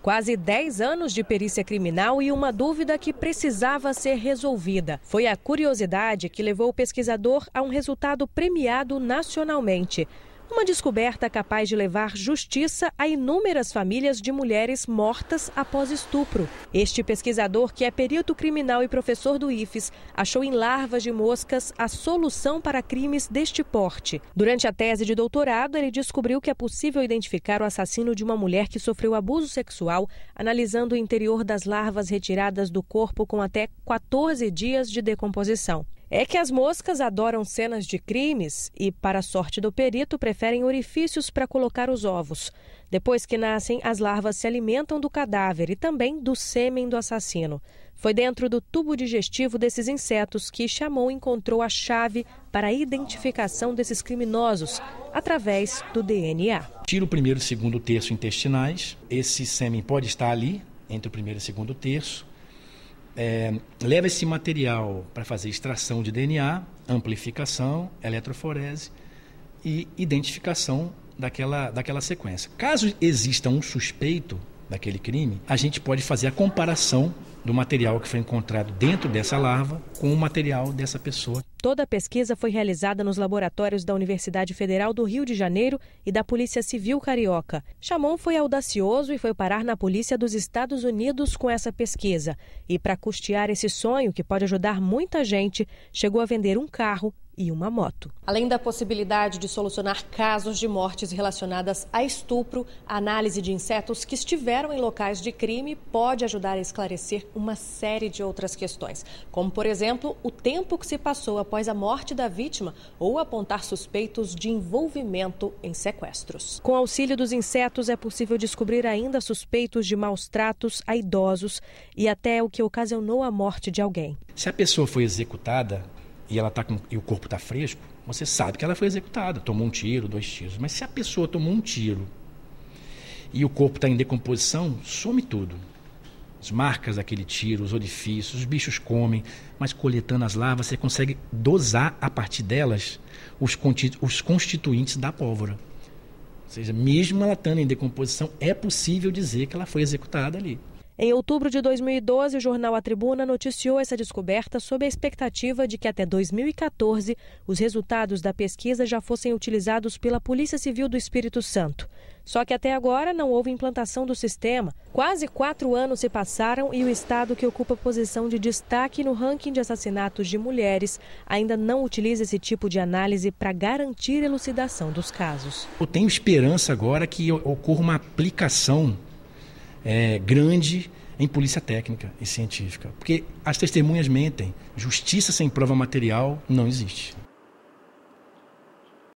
Quase 10 anos de perícia criminal e uma dúvida que precisava ser resolvida. Foi a curiosidade que levou o pesquisador a um resultado premiado nacionalmente. Uma descoberta capaz de levar justiça a inúmeras famílias de mulheres mortas após estupro. Este pesquisador, que é perito criminal e professor do IFES, achou em larvas de moscas a solução para crimes deste porte. Durante a tese de doutorado, ele descobriu que é possível identificar o assassino de uma mulher que sofreu abuso sexual, analisando o interior das larvas retiradas do corpo com até 14 dias de decomposição é que as moscas adoram cenas de crimes e, para a sorte do perito, preferem orifícios para colocar os ovos. Depois que nascem, as larvas se alimentam do cadáver e também do sêmen do assassino. Foi dentro do tubo digestivo desses insetos que Chamon encontrou a chave para a identificação desses criminosos através do DNA. Tira o primeiro e segundo terço intestinais. Esse sêmen pode estar ali, entre o primeiro e segundo terço é, leva esse material para fazer extração de DNA, amplificação, eletroforese e identificação daquela, daquela sequência. Caso exista um suspeito daquele crime, a gente pode fazer a comparação do material que foi encontrado dentro dessa larva com o material dessa pessoa. Toda a pesquisa foi realizada nos laboratórios da Universidade Federal do Rio de Janeiro e da Polícia Civil Carioca. Chamon foi audacioso e foi parar na Polícia dos Estados Unidos com essa pesquisa. E para custear esse sonho, que pode ajudar muita gente, chegou a vender um carro e uma moto. Além da possibilidade de solucionar casos de mortes relacionadas a estupro, a análise de insetos que estiveram em locais de crime pode ajudar a esclarecer uma série de outras questões, como, por exemplo, o tempo que se passou após a morte da vítima ou apontar suspeitos de envolvimento em sequestros. Com auxílio dos insetos, é possível descobrir ainda suspeitos de maus tratos a idosos e até o que ocasionou a morte de alguém. Se a pessoa foi executada, e ela tá com, e o corpo está fresco, você sabe que ela foi executada, tomou um tiro, dois tiros. Mas se a pessoa tomou um tiro e o corpo está em decomposição, some tudo. As marcas daquele tiro, os orifícios, os bichos comem, mas coletando as larvas você consegue dosar a partir delas os, os constituintes da pólvora. Ou seja, mesmo ela estando em decomposição, é possível dizer que ela foi executada ali. Em outubro de 2012, o jornal A Tribuna noticiou essa descoberta sob a expectativa de que até 2014 os resultados da pesquisa já fossem utilizados pela Polícia Civil do Espírito Santo. Só que até agora não houve implantação do sistema. Quase quatro anos se passaram e o estado que ocupa posição de destaque no ranking de assassinatos de mulheres ainda não utiliza esse tipo de análise para garantir elucidação dos casos. Eu tenho esperança agora que ocorra uma aplicação é, grande em polícia técnica e científica. Porque as testemunhas mentem. Justiça sem prova material não existe.